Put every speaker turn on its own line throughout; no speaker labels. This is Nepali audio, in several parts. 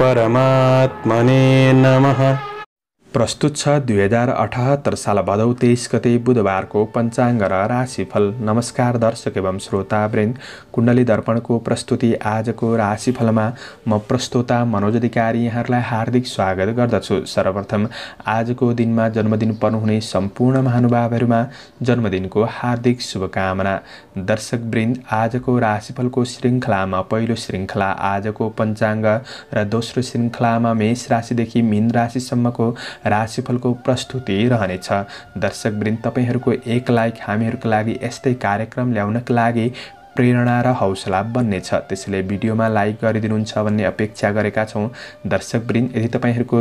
परमात्मने नमः प्रस्तुत छ दुई हजार अठहत्तर साल भदौ तेइस गते बुधबारको पञ्चाङ्ग र राशिफल नमस्कार दर्शक एवं श्रोता वृन्द कुण्डली दर्पणको प्रस्तुति आजको राशिफलमा म प्रस्तोता मनोज अधिकारी यहाँहरूलाई हार्दिक स्वागत गर्दछु सर्वप्रथम आजको दिनमा जन्मदिन पर्नुहुने सम्पूर्ण महानुभावहरूमा जन्मदिनको हार्दिक शुभकामना दर्शक वृन्द आजको राशिफलको श्रृङ्खलामा पहिलो श्रृङ्खला आजको पञ्चाङ्ग र दोस्रो श्रृङ्खलामा मेष राशिदेखि मीन राशिसम्मको राशिफलको प्रस्तुति रहनेछ दर्शकवृन्द तपाईँहरूको एक लाइक हामीहरूको लागि यस्तै कार्यक्रम ल्याउनका लागि प्रेरणा र हौसला बन्नेछ त्यसैले भिडियोमा लाइक गरिदिनुहुन्छ भन्ने अपेक्षा गरेका छौँ दर्शकवृन्द यदि तपाईँहरूको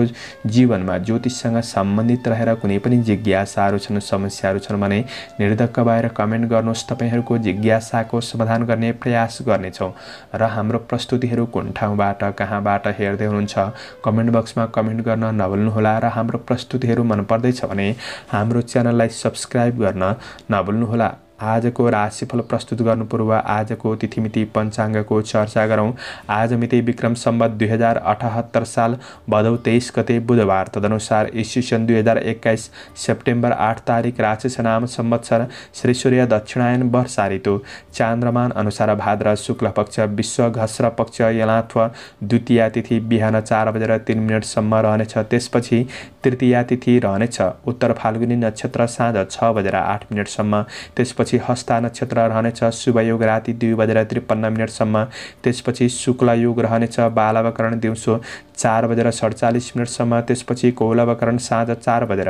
जीवनमा ज्योतिषसँग सम्बन्धित रहेर कुनै पनि जिज्ञासाहरू छन् समस्याहरू छन् भने निर्धक्क भएर कमेन्ट गर्नुहोस् तपाईँहरूको जिज्ञासाको समाधान गर्ने प्रयास गर्नेछौँ र हाम्रो प्रस्तुतिहरू कुन ठाउँबाट कहाँबाट हेर्दै हुनुहुन्छ कमेन्ट बक्समा कमेन्ट गर्न नभुल्नुहोला र हाम्रो प्रस्तुतिहरू मनपर्दैछ भने हाम्रो च्यानललाई सब्सक्राइब गर्न नभुल्नुहोला आजको राशिफल प्रस्तुत गर्नु पूर्व आजको तिथिमिति पञ्चाङ्गको चर्चा गरौँ आज मिति विक्रम सम्बत दुई हजार अठहत्तर साल भदौ तेइस गते बुधबार तदनुसार इसी सन् दुई हजार एक्काइस सेप्टेम्बर आठ तारिक राक्षस नाम श्री सूर्य दक्षिणायन वर्षा ऋतु चान्द्रमान अनुसार भाद्र शुक्ल पक्ष विश्व घस्र पक्ष यलाथ्व द्वितीय तिथि बिहान चार बजेर तिन मिनटसम्म रहनेछ त्यसपछि तृतीय तिथि रहनेछ उत्तर फाल्गुनी नक्षत्र साँझ छ बजेर आठ मिनटसम्म त्यसपछि त्यसपछि हस्ता नक्षत्र रहनेछ शुभयोग राति दुई बजेर त्रिपन्न मिनटसम्म त्यसपछि योग रहनेछ बालावकरण दिउँसो चार बजेर सडचालिस मिनटसम्म त्यसपछि कौलावकरण साँझ चार बजेर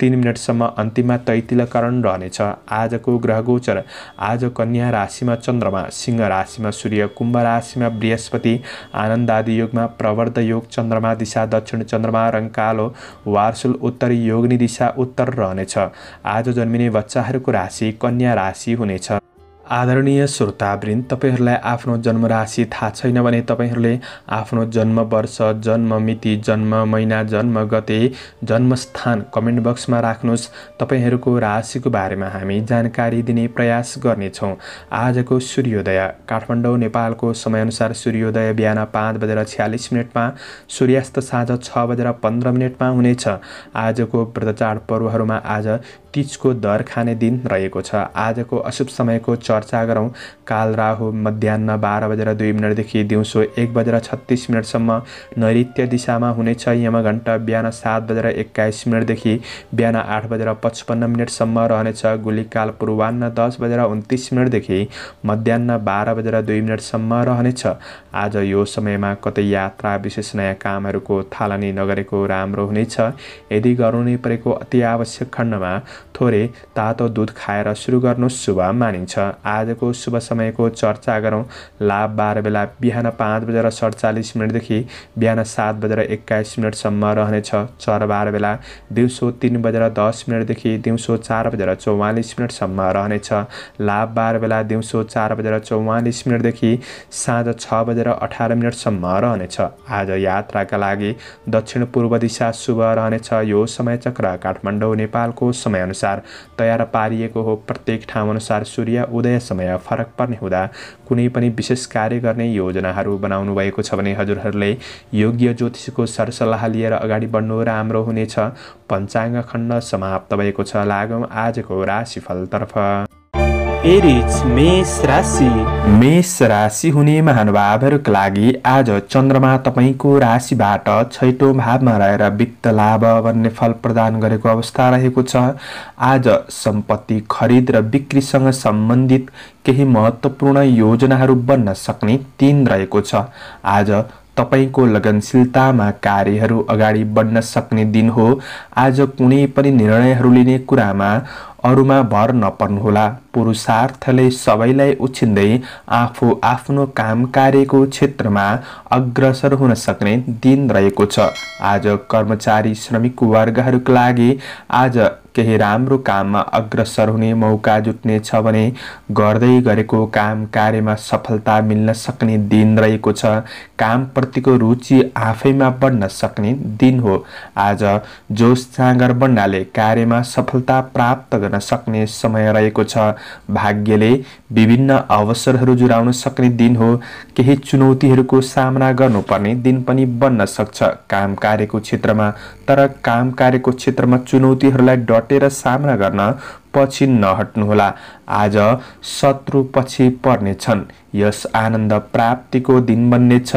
तिन मिनटसम्म अन्तिममा तैतिला तैतिलकरण रहनेछ आजको ग्रह गोचर आज कन्या राशिमा चन्द्रमा सिंह राशिमा सूर्य कुम्भ राशिमा बृहस्पति आनन्दादि योगमा प्रवर्ध योग चन्द्रमा दिशा दक्षिण चन्द्रमा रङ्कालो कालो वार्सुल उत्तरी योगनी दिशा उत्तर रहनेछ आज जन्मिने बच्चाहरूको राशि कन्या राशि हुनेछ आदरणीय श्रोतावृन्द तपाईँहरूलाई आफ्नो जन्मराशि थाहा छैन भने तपाईँहरूले आफ्नो जन्म वर्ष जन्म मिति जन्म महिना जन्म गते जन्मस्थान कमेन्ट बक्समा राख्नुहोस् तपाईँहरूको राशिको बारेमा हामी जानकारी दिने प्रयास गर्नेछौँ आजको सूर्योदय काठमाडौँ नेपालको समयअनुसार सूर्योदय बिहान पाँच बजेर छ्यालिस मिनटमा सूर्यास्त साँझ छ बजेर पन्ध्र मिनटमा हुनेछ आजको व्रत पर्वहरूमा आज तिजको दर खाने दिन रहेको छ आजको अशुभ समयको चर्चा गरौँ काल राहु मध्याह बाह्र बजेर दुई मिनटदेखि दिउँसो एक बजेर छत्तिस मिनटसम्म नैऋत्य दिशामा हुनेछ यमघण्ट बिहान सात बजेर एक्काइस मिनटदेखि बिहान आठ बजेर पचपन्न मिनटसम्म रहनेछ गुलिकाल पूर्वान्न दस बजेर उन्तिस मिनटदेखि मध्याह बाह्र बजेर दुई मिनटसम्म रहनेछ आज यो समयमा कतै यात्रा विशेष नयाँ कामहरूको थालनी नगरेको राम्रो हुनेछ यदि गर्नु नै परेको अति आवश्यक खण्डमा थोरै तातो दुध खाएर सुरु गर्नु शुभ मानिन्छ आजको शुभ समयको चर्चा गरौँ लाभ बाह्र बेला बिहान पाँच बजेर सडचालिस मिनटदेखि बिहान सात बजेर एक्काइस मिनटसम्म रहनेछ चर बाह्र बेला दिउँसो तिन बजेर दस मिनटदेखि दिउँसो चार बजेर चौवालिस मिनटसम्म रहनेछ लाभ बाह्र बेला दिउँसो चार बजेर चौवालिस मिनटदेखि साँझ छ बजेर अठार मिनटसम्म रहनेछ आज यात्राका लागि दक्षिण पूर्व दिशा शुभ रहनेछ यो समय चक्र काठमाडौँ नेपालको समयअनुसार तयार पारिएको हो प्रत्येक ठाउँ अनुसार सूर्य उदय समय समय फरक पर्ने हुँदा कुनै पनि विशेष कार्य गर्ने योजनाहरू बनाउनु भएको छ भने हजुरहरूले योग्य ज्योतिषको सरसल्लाह लिएर अगाडि बढ्नु राम्रो हुनेछ पञ्चाङ्ग खण्ड समाप्त भएको छ लागौँ आजको राशिफलतर्फ एरिज मेष राशि मेष राशि हुने महानुभावहरूको लागि आज चन्द्रमा तपाईँको राशिबाट छैटौँ भावमा रहेर वित्त लाभ भन्ने फल प्रदान गरेको अवस्था रहेको छ आज सम्पत्ति खरिद र बिक्रीसँग सम्बन्धित केही महत्त्वपूर्ण योजनाहरू बन्न सक्ने दिन रहेको छ आज तपाईँको लगनशीलतामा कार्यहरू अगाडि बढ्न सक्ने दिन हो आज कुनै पनि निर्णयहरू लिने कुरामा अरूमा भर नपर्नुहोला पुरुषार्थले सबैलाई उछिन्दै आफू आफ्नो काम कार्यको क्षेत्रमा अग्रसर हुन सक्ने दिन रहेको छ आज कर्मचारी श्रमिक वर्गहरूका लागि आज केही राम्रो काममा अग्रसर हुने मौका छ भने गर्दै गरेको काम कार्यमा सफलता मिल्न सक्ने दिन रहेको छ कामप्रतिको रुचि आफैमा बढ्न सक्ने दिन हो आज जोस जाँगर बन्नाले कार्यमा सफलता प्राप्त गर्न सक्ने समय रहेको छ भाग्यले विभिन्न अवसरहरू जुराउन सक्ने दिन हो केही चुनौतीहरूको सामना गर्नुपर्ने दिन पनि बन्न सक्छ काम कार्यको क्षेत्रमा तर काम कार्यको क्षेत्रमा चुनौतीहरूलाई डट हटेर सामना गर्न पछि नहट्नुहोला आज शत्रु पछि पर्नेछन् यस आनन्द प्राप्तिको दिन बन्नेछ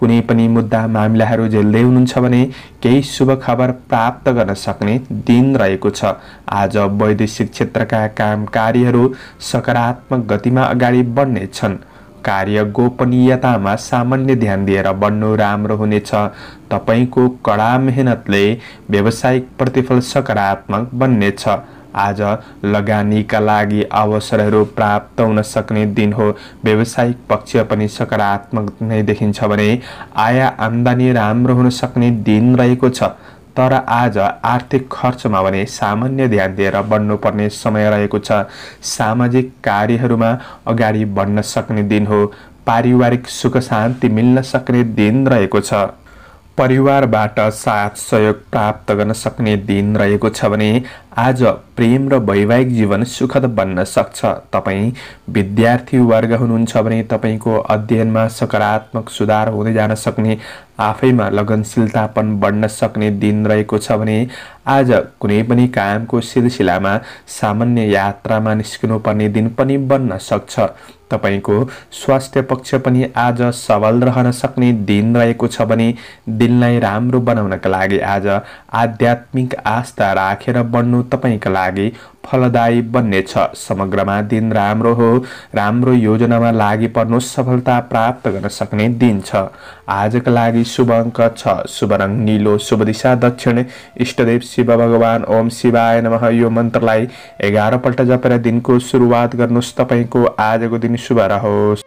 कुनै पनि मुद्दा मामिलाहरू झेल्दै हुनुहुन्छ भने केही शुभ खबर प्राप्त गर्न सक्ने दिन रहेको छ आज वैदेशिक क्षेत्रका काम कार्यहरू सकारात्मक गतिमा अगाडि बढ्नेछन् कार्य गोपनीयतामा सामान्य ध्यान दिएर बन्नु राम्रो हुनेछ तपाईँको कडा मेहनतले व्यावसायिक प्रतिफल सकारात्मक बन्नेछ आज लगानीका लागि अवसरहरू प्राप्त हुन सक्ने दिन हो व्यावसायिक पक्ष पनि सकारात्मक नै देखिन्छ भने आय आम्दानी राम्रो हुन सक्ने दिन रहेको छ तर आज आर्थिक खर्चमा भने सामान्य ध्यान दिएर बढ्नुपर्ने समय रहेको छ सामाजिक कार्यहरूमा अगाडि बढ्न सक्ने दिन हो पारिवारिक सुख शान्ति मिल्न सक्ने दिन रहेको छ परिवारबाट साथ सहयोग प्राप्त गर्न सक्ने दिन रहेको छ भने आज प्रेम र वैवाहिक जीवन सुखद बन्न सक्छ तपाईँ विद्यार्थी वर्ग हुनुहुन्छ भने तपाईँको अध्ययनमा सकारात्मक सुधार हुँदै जान सक्ने आफैमा लगनशीलतापन बढ्न सक्ने दिन रहेको छ भने आज कुनै पनि कामको सिलसिलामा सामान्य यात्रामा निस्किनुपर्ने दिन पनि बन्न सक्छ तपाईँको स्वास्थ्य पक्ष पनि आज सबल रहन सक्ने दिन रहेको छ भने दिनलाई राम्रो बनाउनका लागि आज आध्यात्मिक आस्था राखेर बढ्नु तपाईँका लागि फलदायी बन्नेछ समग्रमा दिन राम्रो हो राम्रो योजनामा लागि पर्नु सफलता प्राप्त गर्न सक्ने दिन छ आजका लागि शुभ अङ्क छ शुभ रङ निलो शुभ दिशा दक्षिण इष्टदेव शिव भगवान् ओम शिवाय नमः यो मन्त्रलाई एघारपल्ट जपेर दिनको सुरुवात गर्नुहोस् तपाईँको आजको दिन शुभ रहोस्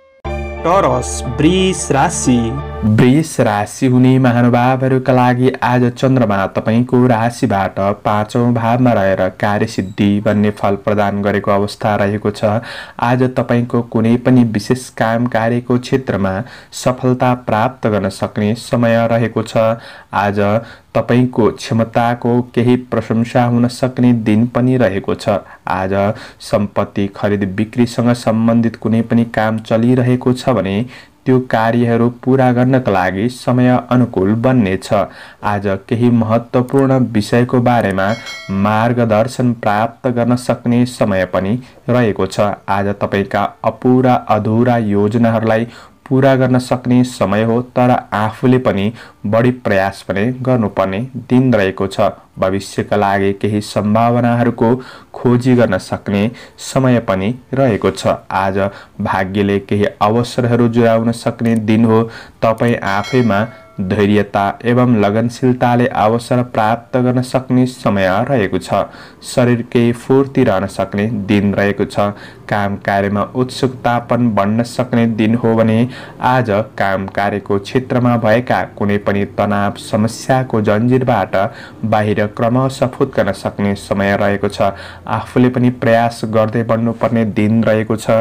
राशि वृष राशि हुने महानुभावहरूका लागि आज चन्द्रमा तपाईँको राशिबाट पाँचौँ भावमा रहेर कार्यसिद्धि भन्ने फल प्रदान गरेको अवस्था रहेको छ आज तपाईँको कुनै पनि विशेष काम कार्यको क्षेत्रमा सफलता प्राप्त गर्न सक्ने समय रहेको छ आज तपाईँको क्षमताको केही प्रशंसा हुन सक्ने दिन पनि रहेको छ आज सम्पत्ति खरिद बिक्रीसँग सम्बन्धित कुनै पनि काम चलिरहेको छ भने त्यो कार्यहरू पुरा गर्नका लागि समय अनुकूल बन्नेछ आज केही महत्त्वपूर्ण विषयको बारेमा मार्गदर्शन प्राप्त गर्न सक्ने समय पनि रहेको छ आज तपाईँका अपुरा अधुरा योजनाहरूलाई पुरा गर्न सक्ने समय हो तर आफूले पनि बढी प्रयास पनि गर्नुपर्ने दिन रहेको छ भविष्यका लागि केही सम्भावनाहरूको खोजी गर्न सक्ने समय पनि रहेको छ आज भाग्यले केही अवसरहरू जुराउन सक्ने दिन हो तपाईँ आफैमा धैर्यता एवं लगनशीलताले अवसर प्राप्त गर्न सक्ने समय रहेको छ शरीर केही फुर्ती रहन सक्ने दिन रहेको छ काम कार्यमा उत्सुकतापन बढ्न सक्ने दिन हो भने आज काम कार्यको क्षेत्रमा भएका कुनै पनि तनाव समस्याको जन्जिरबाट बाहिर क्रमशः फुत्कन सक्ने समय रहेको छ आफूले पनि प्रयास गर्दै बढ्नुपर्ने दिन रहेको छ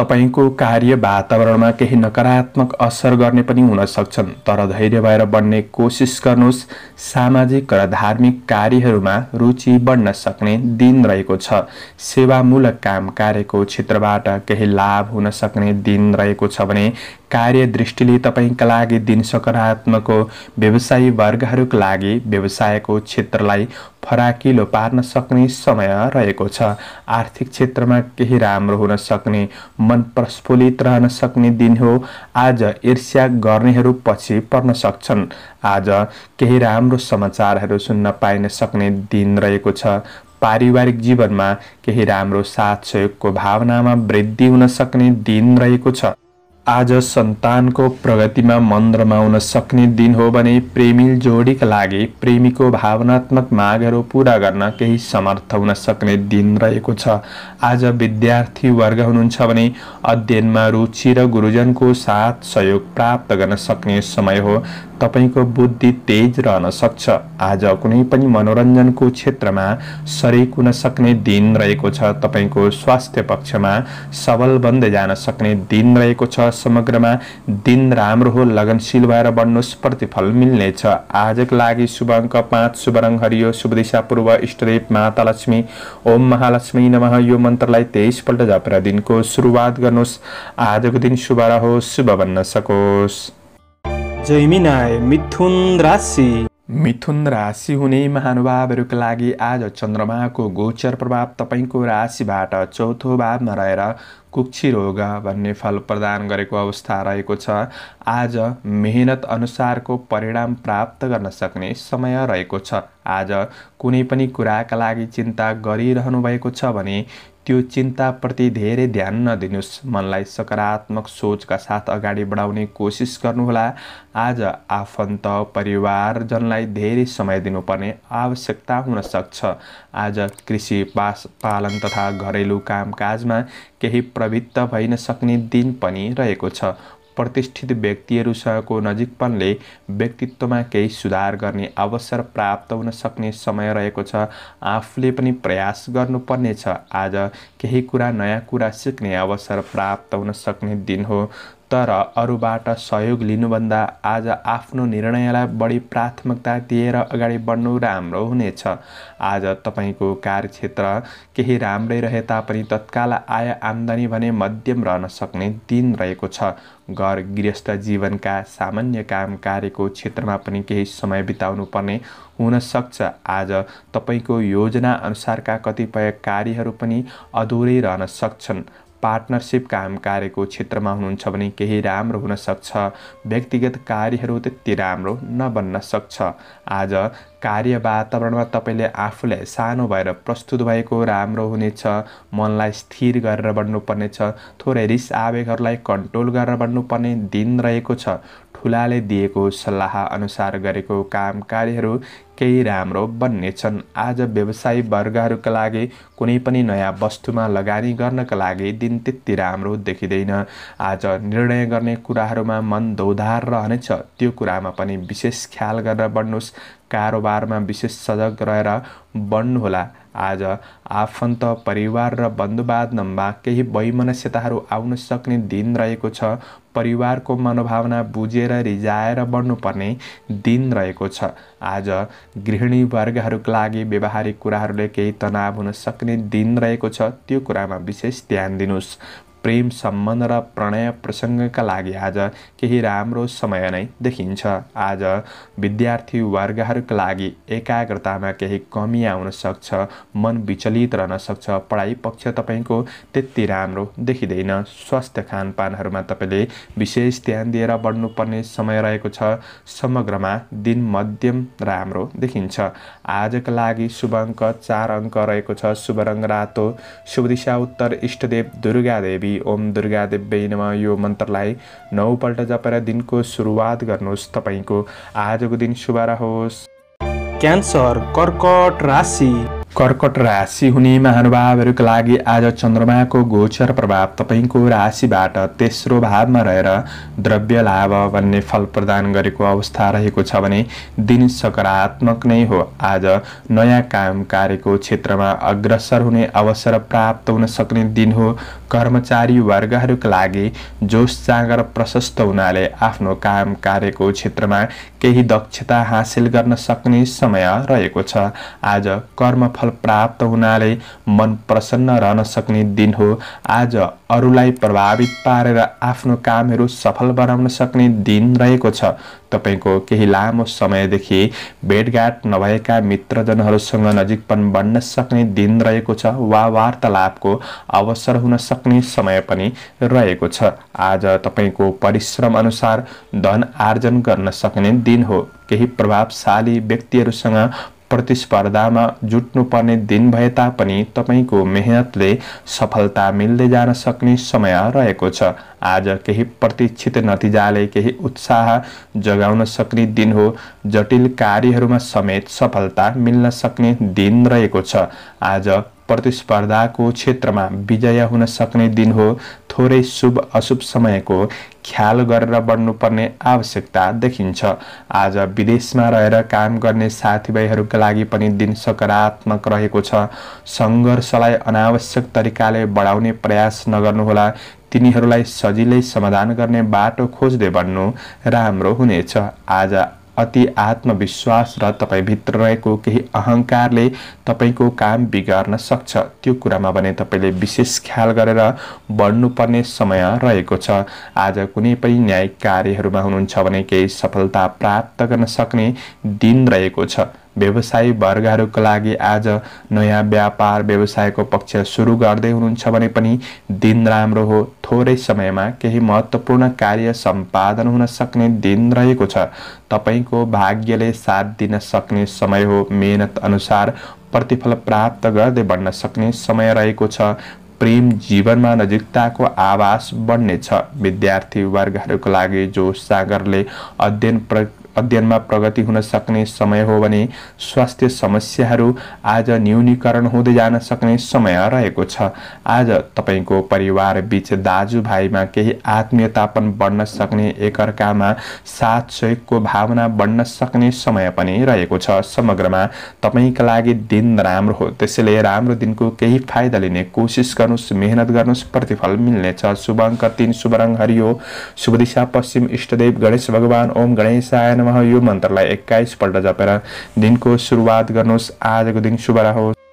तपाईँको कार्य वातावरणमा केही नकारात्मक असर गर्ने पनि हुन सक्छन् तर धैर्य भएर बढ्ने कोसिस गर्नुहोस् सामाजिक र धार्मिक कार्यहरूमा रुचि बढ्न सक्ने दिन रहेको छ सेवामूलक काम कार्यको क्षेत्रबाट केही लाभ हुन सक्ने दिन रहेको छ भने कार्यदृष्टिले तपाईँका लागि दिन सकारात्मक हो व्यवसायी वर्गहरूको लागि व्यवसायको क्षेत्रलाई फराकिलो पार्न सक्ने समय रहेको छ आर्थिक क्षेत्रमा केही राम्रो हुन सक्ने मन प्रस्फुल्लित रहन सक्ने दिन हो आज ईर्ष्या गर्नेहरू पछि पर्न सक्छन् आज केही राम्रो समाचारहरू सुन्न पाइन सक्ने दिन रहेको छ पारिवारिक जीवनमा केही राम्रो साथ सहयोगको भावनामा वृद्धि हुन सक्ने दिन रहेको छ आज सन्तानको प्रगतिमा मन रमाउन सक्ने दिन हो भने प्रेमी जोडीका लागि प्रेमीको भावनात्मक मागहरू पुरा गर्न केही समर्थ हुन सक्ने दिन रहेको छ आज विद्यार्थी वर्ग हुनुहुन्छ भने अध्ययनमा रुचि र गुरुजनको साथ सहयोग प्राप्त गर्न सक्ने समय हो तपाईँको बुद्धि तेज रहन सक्छ आज कुनै पनि मनोरञ्जनको क्षेत्रमा सरेक हुन सक्ने दिन रहेको छ तपाईँको स्वास्थ्य पक्षमा सबल बन्दै जान सक्ने दिन रहेको छ समग्रमा दिन राम्रो हो लगनशील भएर बढ्नुहोस् प्रतिफल मिल्नेछ आजको लागि शुभ अङ्क पाँच शुभ रङ हरियो शुभ दिशा पूर्व इष्टदेव माता लक्ष्मी ओम महालक्ष्मी नमः यो मन्त्रलाई तेइसपल्ट जपेर दिनको सुरुवात गर्नुहोस् आजको दिन शुभ रहोस् शुभ बन्न सकोस् जैमिनाय मिथुन राशि मिथुन राशि हुने महानुभावहरूका लागि आज चन्द्रमाको गोचर प्रभाव तपाईँको राशिबाट चौथो भावमा रहेर कुक्षी रोग भन्ने फल प्रदान गरेको अवस्था रहेको छ आज मेहनत अनुसारको परिणाम प्राप्त गर्न सक्ने समय रहेको छ आज कुनै पनि कुराका लागि चिन्ता गरिरहनु भएको छ भने त्यो चिन्ताप्रति धेरै ध्यान नदिनुहोस् मनलाई सकारात्मक सोचका साथ अगाडि बढाउने कोसिस गर्नुहोला आज आफन्त परिवारजनलाई धेरै समय दिनुपर्ने आवश्यकता हुन सक्छ आज कृषि पास पालन तथा घरेलु कामकाजमा केही प्रवृत्त भइन सक्ने दिन पनि रहेको छ प्रतिष्ठित व्यक्तिहरूसँगको नजिकपनले व्यक्तित्वमा केही सुधार गर्ने अवसर प्राप्त हुन सक्ने समय रहेको छ आफूले पनि प्रयास गर्नुपर्नेछ आज केही कुरा नयाँ कुरा सिक्ने अवसर प्राप्त हुन सक्ने दिन हो तर अरूबाट सहयोग लिनुभन्दा आज आफ्नो निर्णयलाई बढी प्राथमिकता दिएर अगाडि बढ्नु राम्रो हुनेछ आज तपाईँको कार्यक्षेत्र केही राम्रै रहे तापनि तत्काल आय आम्दानी भने मध्यम रहन सक्ने दिन रहेको छ घर गृहस्थ जीवनका सामान्य काम कार्यको क्षेत्रमा पनि केही समय बिताउनु पर्ने हुनसक्छ आज तपाईँको योजना अनुसारका कतिपय कार्यहरू पनि अधुरै रहन सक्छन् पार्टनरसिप काम कार्यको क्षेत्रमा हुनुहुन्छ भने केही राम्रो हुनसक्छ व्यक्तिगत कार्यहरू त्यति राम्रो नबन्न सक्छ आज कार्य वातावरणमा तपाईँले आफूलाई सानो भएर प्रस्तुत भएको राम्रो हुनेछ मनलाई स्थिर गरेर बढ्नुपर्नेछ थोरै रिस आवेगहरूलाई कन्ट्रोल गरेर बढ्नुपर्ने दिन रहेको छ ठुलाले दिएको सल्लाह अनुसार गरेको काम कार्यहरू केही राम्रो बन्नेछन् आज व्यवसायी वर्गहरूका लागि कुनै पनि नयाँ वस्तुमा लगानी गर्नका लागि दिन त्यति राम्रो देखिँदैन आज निर्णय गर्ने कुराहरूमा मन दौधार रहनेछ त्यो कुरामा पनि विशेष ख्याल गरेर बढ्नुहोस् कारोबारमा विशेष सजग रहेर बढ्नुहोला आज आफन्त परिवार र बन्धुबान्धवमा केही वैमनस्यताहरू आउन सक्ने दिन रहेको छ परिवारको मनोभावना बुझेर रिजाएर बढ्नुपर्ने दिन रहेको छ आज गृहिणी वर्गहरूका लागि व्यवहारिक कुराहरूले केही तनाव हुन सक्ने दिन रहेको छ त्यो कुरामा विशेष ध्यान दिनुहोस् प्रेम सम्बन्ध र प्रणय प्रसङ्गका लागि आज केही राम्रो समय नै देखिन्छ आज विद्यार्थी वर्गहरूका लागि एकाग्रतामा केही कमी आउन सक्छ मन विचलित रहन सक्छ पढाइ पक्ष तपाईँको त्यति राम्रो देखिँदैन स्वास्थ्य खानपानहरूमा तपाईँले विशेष ध्यान दिएर बढ्नुपर्ने समय रहेको छ समग्रमा दिन मध्यम राम्रो देखिन्छ आजका लागि शुभ अङ्क चार अङ्क रहेको छ शुभ रङ रातो शुभ दिशा उत्तर इष्टदेव दुर्गा देवी देवी ओम दुर्गा देव्यै नम यो मन्त्रलाई नौपल्ट जपेर दिनको सुरुवात गर्नुहोस् तपाईँको आजको दिन शुभ रहोस् क्यान्सर कर्कट राशि कर्कट राशि हुने महानुभावहरूका लागि आज चन्द्रमाको गोचर प्रभाव तपाईँको राशिबाट तेस्रो भावमा रहेर द्रव्य लाभ भन्ने फल प्रदान गरेको अवस्था रहेको छ भने दिन सकारात्मक नै हो आज नयाँ काम कार्यको क्षेत्रमा अग्रसर हुने अवसर प्राप्त हुन सक्ने दिन हो कर्मचारी वर्गहरूका लागि जोस जाँगर प्रशस्त हुनाले आफ्नो काम कार्यको क्षेत्रमा केही दक्षता हासिल गर्न सक्ने समय रहेको छ आज कर्म फल प्राप्त हुनाले मन प्रसन्न रहन सक्ने दिन हो आज अरूलाई प्रभावित पारेर आफ्नो कामहरू सफल बनाउन सक्ने दिन रहेको छ तपाईँको केही लामो समयदेखि भेटघाट नभएका मित्रजनहरूसँग नजिकपन बन्न सक्ने दिन रहेको छ वा वार्तालापको अवसर हुन सक्ने समय पनि रहेको छ आज तपाईँको परिश्रम अनुसार धन आर्जन गर्न सक्ने दिन हो केही प्रभावशाली व्यक्तिहरूसँग प्रतिस्पर्धामा जुट्नुपर्ने दिन भए तापनि तपाईँको मेहनतले सफलता मिल्दै जान सक्ने समय रहेको छ आज केही प्रतीक्षित नतिजाले केही उत्साह जगाउन सक्ने दिन हो जटिल कार्यहरूमा समेत सफलता मिल्न सक्ने दिन रहेको छ आज प्रतिस्पर्धाको क्षेत्रमा विजय हुन सक्ने दिन हो थोरै शुभ अशुभ समयको ख्याल गरेर बढ्नुपर्ने आवश्यकता देखिन्छ आज विदेशमा रहेर काम गर्ने साथीभाइहरूका लागि पनि दिन सकारात्मक रहेको छ सङ्घर्षलाई अनावश्यक तरिकाले बढाउने प्रयास नगर्नुहोला तिनीहरूलाई सजिलै समाधान गर्ने बाटो खोज्दै बन्नु राम्रो हुनेछ आज अति आत्मविश्वास र तपाईँभित्र रहेको केही अहङ्कारले तपाईँको काम बिगार्न सक्छ त्यो कुरामा भने तपाईँले विशेष ख्याल गरेर बढ्नुपर्ने समय रहेको छ आज कुनै पनि न्यायिक कार्यहरूमा हुनुहुन्छ भने केही सफलता प्राप्त गर्न सक्ने दिन रहेको छ व्यवसायी वर्गहरूको लागि आज नयाँ व्यापार व्यवसायको पक्ष सुरु गर्दै हुनुहुन्छ भने पनि दिन राम्रो हो थोरै समयमा केही महत्त्वपूर्ण कार्य सम्पादन हुन सक्ने दिन रहेको छ तपाईँको भाग्यले साथ दिन सक्ने समय हो मेहनत अनुसार प्रतिफल प्राप्त गर्दै बढ्न सक्ने समय रहेको छ प्रेम जीवनमा नजिकताको आवास बढ्नेछ विद्यार्थी वर्गहरूको लागि जो सागरले अध्ययन प्र अध्ययनमा प्रगति हुन सक्ने समय हो भने स्वास्थ्य समस्याहरू आज न्यूनीकरण हुँदै जान सक्ने समय रहेको छ आज तपाईँको परिवारबीच दाजुभाइमा केही आत्मीयतापन बढ्न सक्ने एकअर्कामा साथ सहयोगको भावना बढ्न सक्ने समय पनि रहेको छ समग्रमा तपाईँका लागि दिन राम्रो हो त्यसैले राम्रो दिनको केही फाइदा लिने कोसिस गर्नुहोस् मेहनत गर्नुहोस् प्रतिफल मिल्नेछ शुभ अङ्क तिन शुभ रङ हरियो शुभ दिशा पश्चिम इष्टदेव गणेश भगवान् ओम गणेशायन उहाँ यो मन्त्रलाई एक्काइसपल्ट जपेर दिनको सुरुवात गर्नुहोस् आजको दिन शुभ रहोस्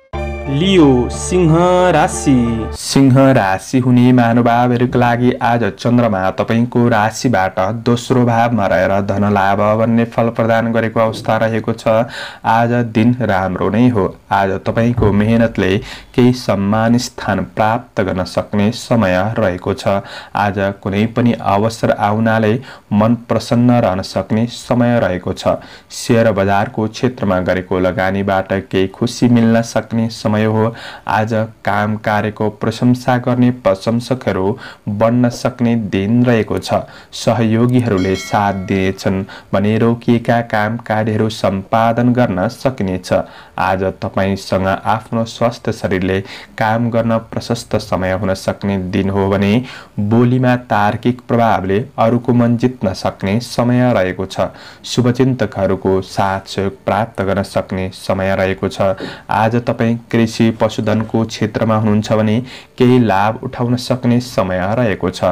लियो सिंह राशि सिंह राशि हुने महानुभावहरूको लागि आज चन्द्रमा तपाईँको राशिबाट दोस्रो भावमा रहेर धन लाभ भन्ने फल प्रदान गरेको अवस्था रहेको छ आज दिन राम्रो नै हो आज तपाईँको मेहनतले केही सम्मान स्थान प्राप्त गर्न सक्ने समय रहेको छ आज कुनै पनि अवसर आउनाले मन प्रसन्न रहन सक्ने समय रहेको छ सेयर बजारको क्षेत्रमा गरेको लगानीबाट केही खुसी मिल्न सक्ने समय समय हो आज काम कार्यको प्रशंसा गर्ने प्रशंसकहरू बन्न सक्ने दिन रहेको छ सहयोगीहरूले साथ दिनेछन् भने रोकिएका काम कार्यहरू सम्पादन गर्न सकिनेछ आज तपाईँसँग आफ्नो स्वस्थ शरीरले काम गर्न प्रशस्त समय हुन सक्ने दिन हो भने बोलीमा तार्किक प्रभावले अरूको मन जित्न सक्ने समय रहेको छ शुभचिन्तकहरूको साथ सहयोग प्राप्त गर्न सक्ने समय रहेको छ आज तपाईँ कृषि पशुधनको क्षेत्रमा हुनुहुन्छ भने केही लाभ उठाउन सक्ने समय रहेको छ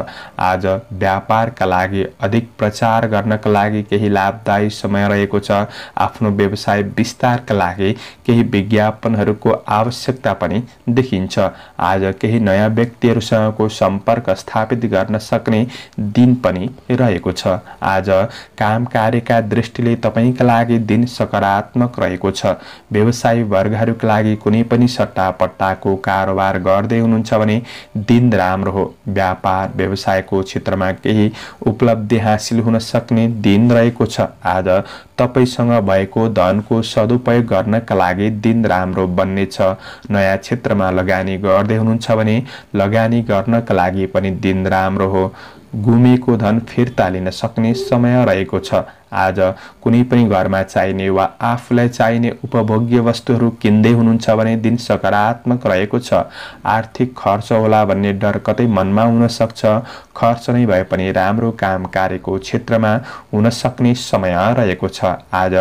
आज व्यापारका लागि अधिक प्रचार गर्नका लागि केही लाभदायी समय रहेको छ आफ्नो व्यवसाय विस्तारका लागि केही विज्ञापनहरूको आवश्यकता पनि देखिन्छ आज केही नयाँ व्यक्तिहरूसँगको सम्पर्क स्थापित गर्न सक्ने दिन पनि रहेको छ आज काम कार्यका दृष्टिले तपाईँका लागि दिन सकारात्मक रहेको छ व्यवसाय वर्गहरूका लागि कुनै पनि पनि पट्टाको कारोबार गर्दै हुनुहुन्छ भने दिन राम्रो हो व्यापार व्यवसायको क्षेत्रमा केही उपलब्धि हासिल हुन सक्ने दिन रहेको छ आज तपाईँसँग भएको धनको सदुपयोग गर्नका लागि दिन राम्रो बन्नेछ नयाँ क्षेत्रमा लगानी गर्दै हुनुहुन्छ भने लगानी गर्नका लागि पनि दिन राम्रो हो गुमेको धन फिर्ता लिन सक्ने समय रहेको छ आज कुनै पनि घरमा चाहिने वा आफूलाई चाहिने उपभोग्य वस्तुहरू किन्दै हुनुहुन्छ भने दिन सकारात्मक रहेको छ आर्थिक खर्च होला भन्ने डर कतै मनमा सक्छ खर्च नै भए पनि राम्रो काम कार्यको क्षेत्रमा हुन सक्ने समय रहेको छ आज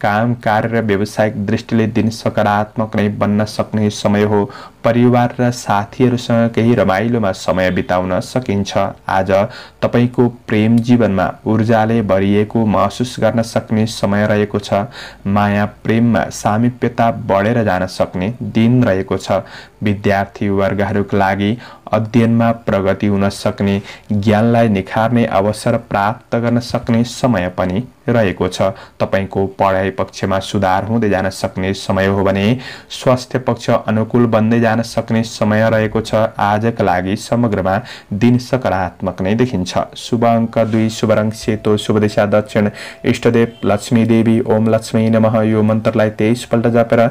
काम कार्य र व्यावसायिक दृष्टिले दिन सकारात्मक नै बन्न सक्ने समय हो परिवार र साथीहरूसँग केही रमाइलोमा समय बिताउन सकिन्छ आज तपाईँको प्रेम जीवनमा ऊर्जाले भरिएको महसुस गर्न सक्ने समय रहेको छ माया प्रेममा सामिप्यता बढेर जान सक्ने दिन रहेको छ विद्यार्थी लागि अध्ययनमा प्रगति हुन सक्ने ज्ञानलाई निखार्ने अवसर प्राप्त गर्न सक्ने समय पनि रहेको छ तपाईँको पढाइ पक्षमा सुधार हुँदै जान सक्ने समय हो भने स्वास्थ्य पक्ष अनुकूल बन्दै जान सक्ने समय रहेको छ आजका लागि समग्रमा दिन सकारात्मक नै देखिन्छ शुभ अङ्क दुई शुभ रङ सेतो शुभ दिशा दक्षिण इष्टदेव लक्ष्मी देवी ओम लक्ष्मी नमः यो मन्त्रलाई तेइसपल्ट जापेर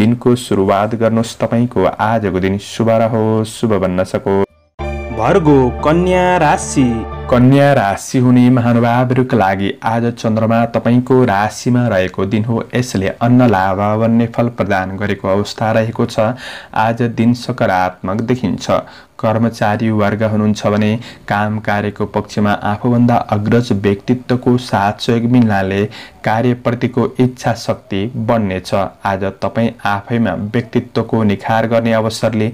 दिनको सुरुवात गर्नुहोस् तपाईँको आजको दिन शुभ रहोस् शुभ बन्न सक्छ भर्गो कन्या राशि कन्या राशि हुने महानुभावहरूका लागि आज चन्द्रमा तपाईँको राशिमा रहेको दिन हो यसले अन्न लाभावन्य फल प्रदान गरेको अवस्था रहेको छ आज दिन सकारात्मक देखिन्छ कर्मचारी वर्ग हुनुहुन्छ भने काम कार्यको पक्षमा आफूभन्दा अग्रज व्यक्तित्वको साथ सहयोग मिल्नाले कार्यप्रतिको इच्छा शक्ति बन्नेछ आज तपाईँ आफैमा व्यक्तित्वको निखार गर्ने अवसरले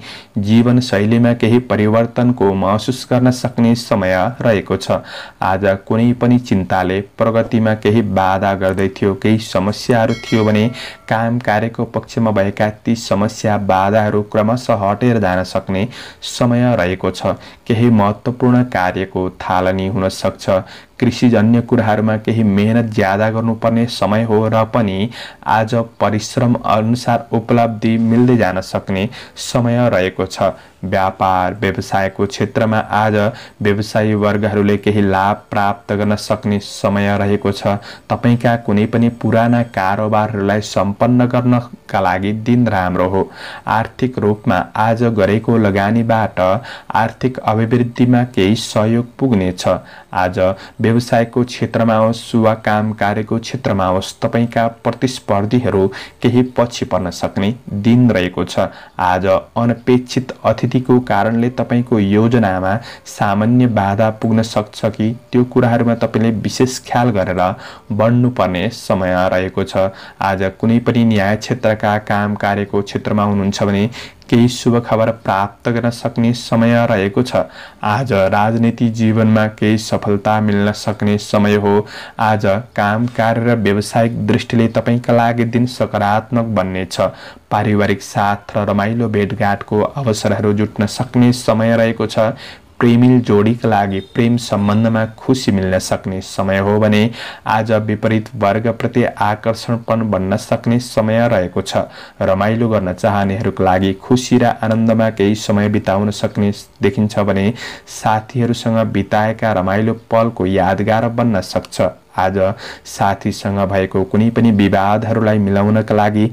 जीवनशैलीमा केही परिवर्तनको महसुस गर्न सक्ने समय रहेको रहेको छ आज कुनै पनि चिन्ताले प्रगतिमा केही बाधा गर्दै थियो केही समस्याहरू थियो भने काम कार्यको पक्षमा भएका ती समस्या बाधाहरू क्रमशः हटेर जान सक्ने समय रहेको छ केही महत्त्वपूर्ण कार्यको थालनी हुन सक्छ कृषिजन्य कुराहरूमा केही मेहनत ज्यादा गर्नुपर्ने समय हो र पनि आज परिश्रम अनुसार उपलब्धि मिल्दै जान सक्ने समय रहेको छ व्यापार व्यवसायको क्षेत्रमा आज व्यवसायी वर्गहरूले केही लाभ प्राप्त गर्न सक्ने समय रहेको छ तपाईँका कुनै पनि पुराना कारोबारहरूलाई सम्पन्न गर्नका लागि दिन राम्रो हो आर्थिक रूपमा आज गरेको लगानीबाट आर्थिक अभिवृद्धिमा केही सहयोग पुग्नेछ आज व्यवसायको क्षेत्रमा होस् वा काम कार्यको क्षेत्रमा होस् तपाईँका प्रतिस्पर्धीहरू केही पछि पर्न सक्ने दिन रहेको छ आज अनपेक्षित अतिथि स्थितिको कारणले तपाईँको योजनामा सामान्य बाधा पुग्न सक्छ कि त्यो कुराहरूमा तपाईँले विशेष ख्याल गरेर बढ्नुपर्ने समय रहेको छ आज कुनै पनि न्याय क्षेत्रका काम कार्यको क्षेत्रमा हुनुहुन्छ भने केही शुभ खबर प्राप्त गर्न सक्ने समय रहेको छ आज राजनीति जीवनमा केही सफलता मिल्न सक्ने समय हो आज काम कार्य र व्यावसायिक दृष्टिले तपाईँका लागि दिन सकारात्मक बन्नेछ पारिवारिक साथ र रमाइलो भेटघाटको अवसरहरू जुट्न सक्ने समय रहेको छ प्रेमिल जोडीका लागि प्रेम सम्बन्धमा खुसी मिल्न सक्ने समय हो भने आज विपरीत वर्गप्रति आकर्षणपन बन्न सक्ने समय रहेको छ रमाइलो गर्न चाहनेहरूको लागि खुसी र आनन्दमा केही समय बिताउन सक्ने देखिन्छ भने साथीहरूसँग बिताएका रमाइलो पलको यादगार बन्न सक्छ आज साथीसँग भएको कुनै पनि विवादहरूलाई मिलाउनका लागि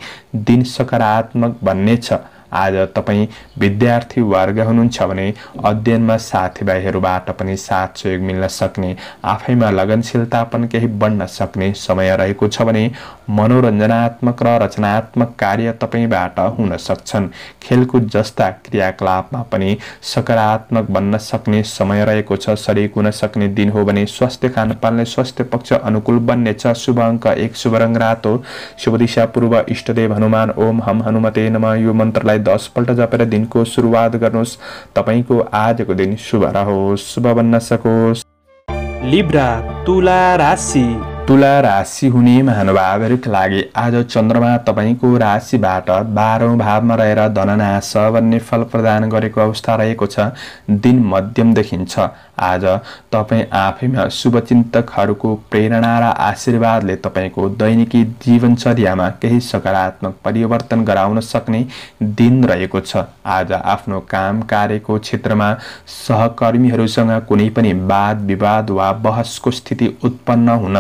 दिन सकारात्मक बन्नेछ आज तपाईँ विद्यार्थी वर्ग हुनुहुन्छ भने अध्ययनमा साथीभाइहरूबाट पनि साथ सहयोग मिल्न सक्ने आफैमा लगनशीलता पनि केही बढ्न सक्ने समय रहेको छ भने मनोरञ्जनात्मक र रचनात्मक कार्य तपाईँबाट हुन सक्छन् खेलकुद जस्ता क्रियाकलापमा पनि सकारात्मक बन्न सक्ने समय रहेको छ शरीर हुन सक्ने दिन हो भने स्वास्थ्य खानपानले स्वास्थ्य पक्ष अनुकूल बन्नेछ शुभ अङ्क एक शुभ रङ रातो शुभ दिशा पूर्व इष्टदेव हनुमान ओम हम हनुमते नम यो मन्त्रलाई दसपल्ट जपेर दिनको सुरुवात गर्नुहोस् तपाईँको आजको दिन शुभ रहोस् शुभ बन्न सकोस् लिब्रा तुला राशि तुला राशि हुने महानुभावहरूका लागि आज चन्द्रमा तपाईँको राशिबाट बाह्रौँ भावमा रहेर धननाश भन्ने फल प्रदान गरेको अवस्था रहेको छ दिन मध्यम देखिन्छ आज तपाईँ आफैमा शुभचिन्तकहरूको प्रेरणा र आशीर्वादले तपाईँको दैनिकी जीवनचर्यामा केही सकारात्मक परिवर्तन गराउन सक्ने दिन रहेको छ आज आफ्नो काम कार्यको क्षेत्रमा सहकर्मीहरूसँग कुनै पनि वाद विवाद वा बहसको स्थिति उत्पन्न हुन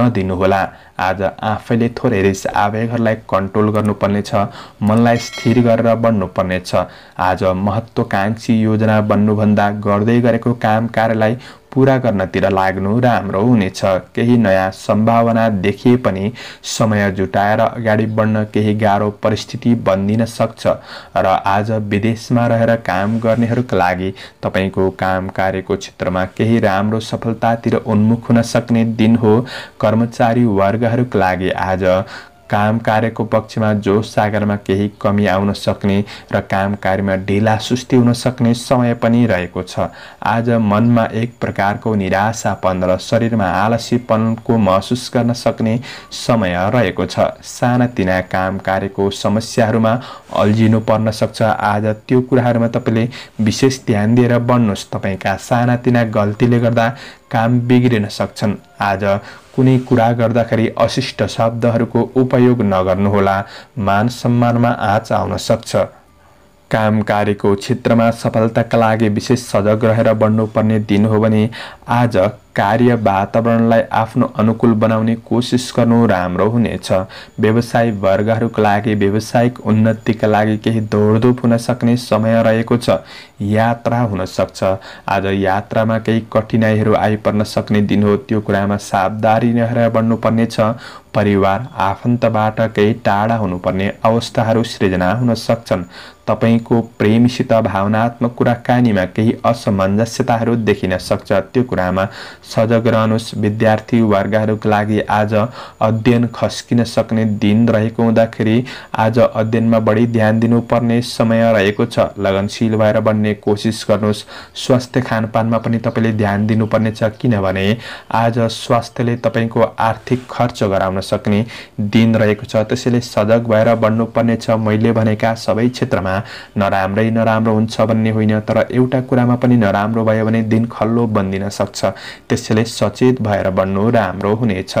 नदिनुहोला आज आफैले थोरै रिस आवेगहरूलाई कन्ट्रोल गर्नुपर्नेछ मनलाई स्थिर गरेर छ, आज महत्त्वकाङ्क्षी योजना बन्नुभन्दा गर्दै गरेको काम कार्यलाई पुरा गर्नतिर लाग्नु राम्रो हुनेछ केही नयाँ सम्भावना देखिए पनि समय जुटाएर अगाडि बढ्न केही गाह्रो परिस्थिति बनिदिन सक्छ र आज विदेशमा रहेर काम गर्नेहरूका लागि तपाईँको काम कार्यको क्षेत्रमा केही राम्रो सफलतातिर उन्मुख हुन सक्ने दिन हो कर्मचारी वर्गहरूका लागि आज काम कार्यको पक्षमा जोस सागरमा केही कमी आउन सक्ने र काम कार्यमा ढिला सुस्ती हुन सक्ने समय पनि रहेको छ आज मनमा एक प्रकारको निराशापन र शरीरमा आलसीपनको महसुस गर्न सक्ने समय रहेको छ सानातिना काम कार्यको समस्याहरूमा अल्झिनु पर्न सक्छ आज त्यो कुराहरूमा तपाईँले विशेष ध्यान दिएर बन्नुहोस् तपाईँका सानातिना गल्तीले गर्दा काम बिग्रिन सक्छन् आज कुनै कुरा गर्दाखेरि अशिष्ट शब्दहरूको उपयोग नगर्नुहोला मान सम्मानमा आँच आउन सक्छ काम कार्यको क्षेत्रमा सफलताका लागि विशेष सजग रहेर बढ्नुपर्ने दिन हो भने आज कार्य वातावरणलाई आफ्नो अनुकूल बनाउने कोसिस गर्नु राम्रो हुनेछ व्यवसाय वर्गहरूको लागि व्यावसायिक उन्नतिका लागि केही दौडधुप हुन सक्ने समय रहेको छ यात्रा हुन सक्छ आज यात्रामा केही कठिनाइहरू आइपर्न सक्ने दिन हो त्यो कुरामा सावधानी रहेर बढ्नुपर्नेछ परिवार आफन्तबाट केही टाढा हुनुपर्ने अवस्थाहरू सृजना हुन सक्छन् तपाईँको प्रेमसित भावनात्मक कुराकानीमा केही असमञ्जस्यताहरू देखिन सक्छ त्यो कुरामा सजग रहनुहोस् विद्यार्थी वर्गहरूको लागि आज अध्ययन खस्किन सक्ने दिन रहेको हुँदाखेरि आज अध्ययनमा बढी ध्यान दिनुपर्ने समय रहेको छ लगनशील भएर बन्ने कोसिस गर्नुहोस् स्वास्थ्य खानपानमा पनि तपाईँले ध्यान दिनुपर्नेछ किनभने आज स्वास्थ्यले तपाईँको आर्थिक खर्च गराउन सक्ने दिन रहेको छ त्यसैले सजग भएर बन्नुपर्नेछ मैले भनेका सबै क्षेत्रमा नराम्रै नराम्रो हुन्छ भन्ने होइन तर एउटा कुरामा पनि नराम्रो भयो भने दिन खल्लो बनिदिन सक्छ त्यसैले सचेत भएर बन्नु राम्रो हुनेछ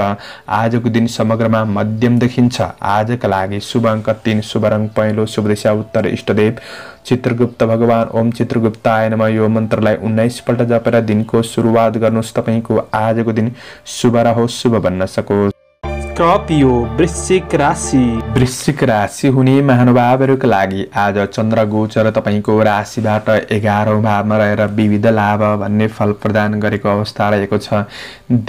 आजको दिन समग्रमा मध्यम देखिन्छ आजका लागि शुभ अङ्क तिन शुभ रङ पहेँलो शुभ दिशा उत्तर इष्टदेव चित्रगुप्त भगवान् ओम चित्रगुप्ताय आएनमा यो मन्त्रलाई उन्नाइसपल्ट जपेर दिनको सुरुवात गर्नुहोस् तपाईँको आजको दिन शुभ रहोस् शुभ बन्न सकोस् स्कर्पियो वृश्चिक राशि वृश्चिक राशि हुने महानुभावहरूको लागि आज चन्द्र गोचर तपाईँको राशिबाट एघारौँ भावमा रहेर विविध लाभ भन्ने फल प्रदान गरेको अवस्था रहेको छ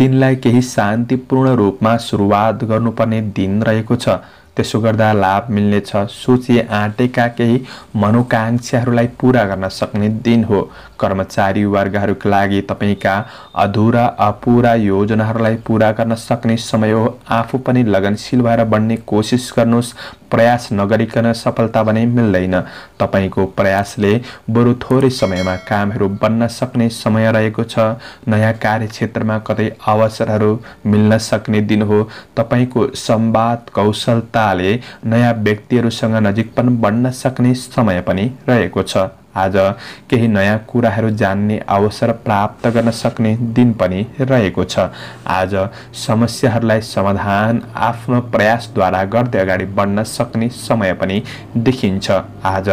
दिनलाई केही शान्तिपूर्ण रूपमा सुरुवात गर्नुपर्ने दिन रहेको छ त्यसो गर्दा लाभ मिल्नेछ सोचे आँटेका केही मनोकाङ्क्षाहरूलाई पुरा गर्न सक्ने दिन हो कर्मचारी वर्गहरूका लागि तपाईँका अधुरा अपुरा योजनाहरूलाई पुरा गर्न सक्ने समय हो आफू पनि लगनशील भएर बढ्ने कोसिस गर्नुहोस् प्रयास नगरिकन सफलता भने मिल्दैन तपाईँको प्रयासले बरु थोरै समयमा कामहरू बन्न सक्ने समय रहेको छ नयाँ कार्यक्षेत्रमा कतै अवसरहरू मिल्न सक्ने दिन हो तपाईँको संवाद कौशलताले नयाँ व्यक्तिहरूसँग पनि बन्न सक्ने समय पनि रहेको छ आज केही नयाँ कुराहरू जान्ने अवसर प्राप्त गर्न सक्ने दिन पनि रहेको छ आज समस्याहरूलाई समाधान आफ्नो प्रयासद्वारा गर्दै अगाडि बढ्न सक्ने समय पनि देखिन्छ आज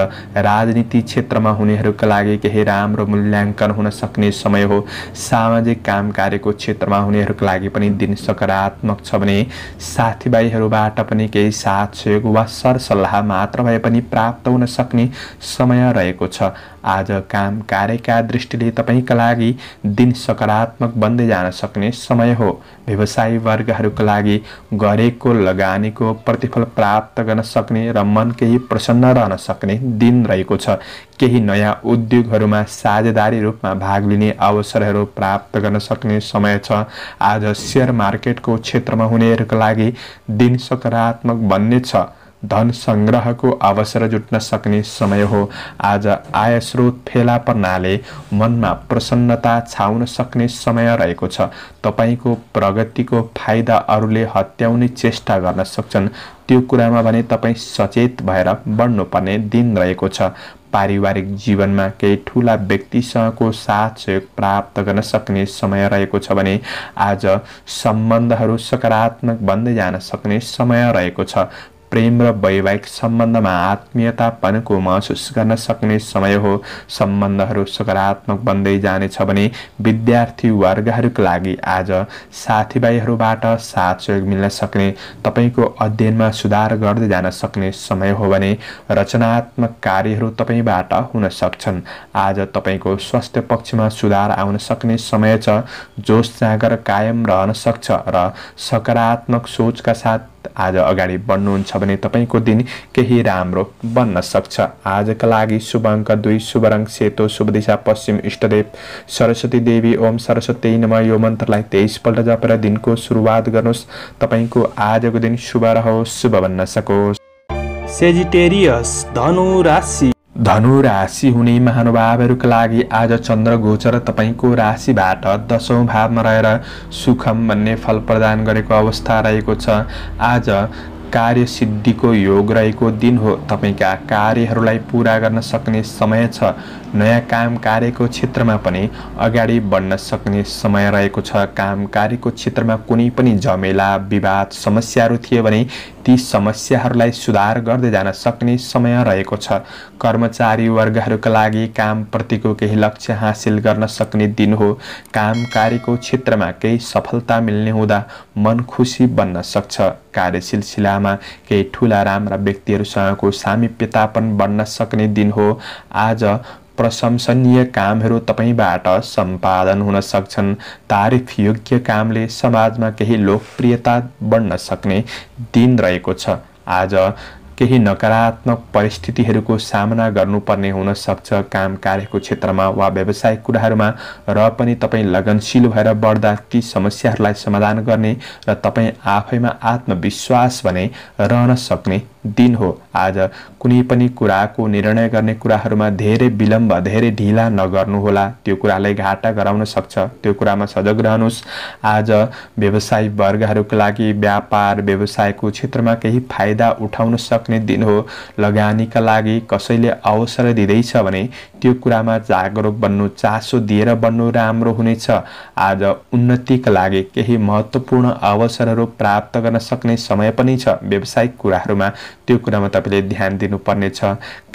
राजनीति क्षेत्रमा हुनेहरूका लागि केही राम्रो मूल्याङ्कन हुन सक्ने समय हो सामाजिक काम कार्यको क्षेत्रमा हुनेहरूका लागि पनि दिन सकारात्मक छ भने साथीभाइहरूबाट पनि केही साथ सहयोग वा सरसल्लाह मात्र भए पनि प्राप्त हुन सक्ने समय रहेको छ आज काम कार्यका दृष्टिले तपाईँका लागि दिन सकारात्मक बन्दै जान सक्ने समय हो व्यवसायी वर्गहरूका लागि गरेको लगानीको प्रतिफल प्राप्त गर्न सक्ने र मन केही प्रसन्न रहन सक्ने दिन रहेको छ केही नयाँ उद्योगहरूमा साझेदारी रूपमा भाग लिने अवसरहरू प्राप्त गर्न सक्ने समय छ आज सेयर मार्केटको क्षेत्रमा हुनेहरूका लागि दिन सकारात्मक बन्ने छ धन सङ्ग्रहको अवसर जुट्न सक्ने समय हो आज आय स्रोत फेला पर्नाले मनमा प्रसन्नता छाउन सक्ने समय रहेको छ तपाईँको प्रगतिको फाइदा अरूले हत्याउने चेष्टा गर्न सक्छन् त्यो कुरामा भने तपाईँ सचेत भएर बढ्नुपर्ने दिन रहेको छ पारिवारिक जीवनमा केही ठुला व्यक्तिसँगको साथ सहयोग प्राप्त गर्न सक्ने समय रहेको छ भने आज सम्बन्धहरू सकारात्मक बन्दै जान सक्ने समय रहेको छ प्रेम र वैवाहिक सम्बन्धमा आत्मीयतापनको महसुस गर्न सक्ने समय हो सम्बन्धहरू सकारात्मक बन्दै जानेछ भने विद्यार्थी वर्गहरूका लागि आज साथीभाइहरूबाट साथ सहयोग मिल्न सक्ने तपाईँको अध्ययनमा सुधार गर्दै जान सक्ने समय हो भने रचनात्मक कार्यहरू तपाईँबाट हुन सक्छन् आज तपाईँको स्वास्थ्य पक्षमा सुधार आउन सक्ने समय छ जोस जाँगर कायम रहन सक्छ र सकारात्मक सोचका साथ आज अगाडि बढ्नुहुन्छ भने तपाईँको दिन केही राम्रो बन्न सक्छ आजका लागि शुभ अङ्क दुई शुभ रङ सेतो शुभ दिशा पश्चिम इष्टदेव सरस्वती देवी ओम सरस्वती नम यो मन्त्रलाई तेइसपल्ट जपेर दिनको सुरुवात गर्नुहोस् तपाईँको आजको दिन शुभ रहोस् शुभ बन्न सकोस् सेजिटेरियस धनु राशि धनु राशि हुने महानुभावहरूका लागि आज चन्द्र गोचर तपाईँको राशिबाट दसौँ भावमा रहेर सुखम भन्ने फल प्रदान गरेको अवस्था रहेको छ आज कार्य सिद्धिको योग रहेको दिन हो तपाईँका कार्यहरूलाई पुरा गर्न सक्ने समय छ नयाँ काम कार्यको क्षेत्रमा पनि अगाडि बढ्न सक्ने समय रहेको छ काम कार्यको क्षेत्रमा कुनै पनि झमेला विवाद समस्याहरू थियो भने ती समस्याहरूलाई सुधार गर्दै जान सक्ने समय रहेको छ कर्मचारी वर्गहरूका लागि कामप्रतिको केही लक्ष्य हासिल गर्न सक्ने दिन हो काम कार्यको क्षेत्रमा केही सफलता मिल्ने हुँदा मन खुसी बन्न सक्छ कार्य सिलसिलामा केही ठुला राम्रा व्यक्तिहरूसँगको सामिप्यतापन बढ्न सक्ने दिन हो आज प्रशंसनीय कामहरू तपाईँबाट सम्पादन हुन सक्छन् तारिफ योग्य कामले समाजमा केही लोकप्रियता बढ्न सक्ने दिन रहेको छ आज केही नकारात्मक परिस्थितिहरूको सामना गर्नुपर्ने हुन सक्छ काम कार्यको क्षेत्रमा वा व्यावसायिक कुराहरूमा र पनि तपाईँ लगनशील भएर बढ्दा ती समस्याहरूलाई समाधान गर्ने र तपाईँ आफैमा आत्मविश्वास भने रहन सक्ने दिन हो आज कुनै पनि कुराको निर्णय गर्ने कुराहरूमा धेरै विलम्ब धेरै ढिला नगर्नुहोला त्यो कुरालाई घाटा गराउन सक्छ त्यो कुरामा सजग रहनुहोस् आज व्यवसाय वर्गहरूको लागि व्यापार व्यवसायको क्षेत्रमा केही फाइदा उठाउन सक् सक्ने दिन हो लगानीका लागि कसैले अवसर दिँदैछ भने त्यो कुरामा जागरुक बन्नु चासो दिएर बन्नु राम्रो हुनेछ आज उन्नतिका लागि केही महत्त्वपूर्ण अवसरहरू प्राप्त गर्न सक्ने समय पनि छ व्यावसायिक कुराहरूमा त्यो कुरामा तपाईँले ध्यान दिनुपर्नेछ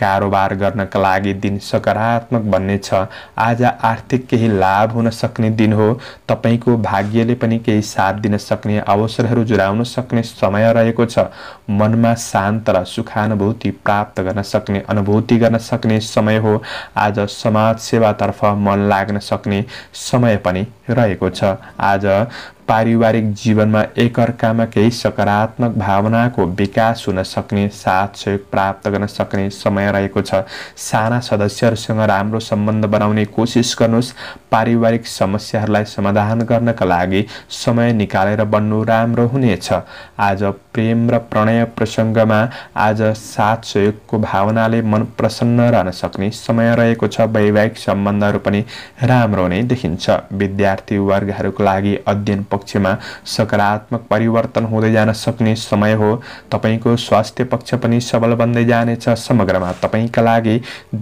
कारोबार गर्नका लागि दिन सकारात्मक बन्नेछ आज आर्थिक केही लाभ हुन सक्ने दिन हो तपाईँको भाग्यले पनि केही साथ दिन सक्ने अवसरहरू जुराउन सक्ने समय रहेको छ मनमा शान्त र सुखानुभूति प्राप्त गर्न सक्ने अनुभूति गर्न सक्ने समय हो आज समाज सेवातर्फ मन लाग्न सक्ने समय पनि रहेको छ आज पारिवारिक जीवनमा एकअर्कामा केही सकारात्मक भावनाको विकास हुन सक्ने साथ सहयोग प्राप्त गर्न सक्ने समय रहेको छ साना सदस्यहरूसँग राम्रो सम्बन्ध बनाउने कोसिस गर्नुहोस् पारिवारिक समस्याहरूलाई समाधान गर्नका लागि समय निकालेर बन्नु राम्रो हुनेछ आज प्रेम र प्रणय प्रसङ्गमा आज साथ सहयोगको भावनाले मन प्रसन्न रहन सक्ने समय रहेको छ वैवाहिक सम्बन्धहरू पनि राम्रो नै देखिन्छ विद्यार्थी वर्गहरूको लागि अध्ययन पक्षमा सकारात्मक परिवर्तन हुँदै जान सक्ने समय हो तपाईँको स्वास्थ्य पक्ष पनि सबल बन्दै जानेछ समग्रमा तपाईँका लागि